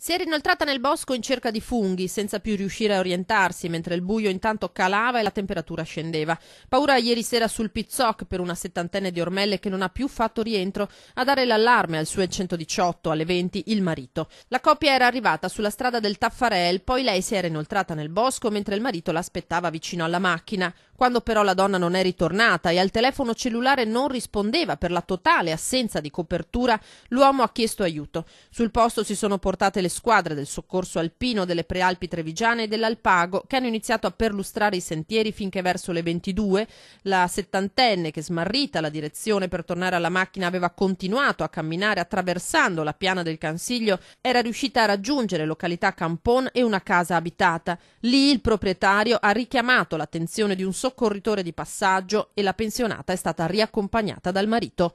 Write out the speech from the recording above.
Si era inoltrata nel bosco in cerca di funghi, senza più riuscire a orientarsi, mentre il buio intanto calava e la temperatura scendeva. Paura ieri sera sul Pizzoc per una settantenne di ormelle che non ha più fatto rientro a dare l'allarme al suo 118 alle 20 il marito. La coppia era arrivata sulla strada del Taffarel, poi lei si era inoltrata nel bosco mentre il marito l'aspettava vicino alla macchina. Quando però la donna non è ritornata e al telefono cellulare non rispondeva per la totale assenza di copertura, l'uomo ha chiesto aiuto. Sul posto si sono portate le squadre del soccorso alpino delle Prealpi Trevigiane e dell'Alpago che hanno iniziato a perlustrare i sentieri finché verso le 22 la settantenne che smarrita la direzione per tornare alla macchina aveva continuato a camminare attraversando la piana del Cansiglio era riuscita a raggiungere località Campon e una casa abitata. Lì il proprietario ha richiamato l'attenzione di un soccorritore di passaggio e la pensionata è stata riaccompagnata dal marito.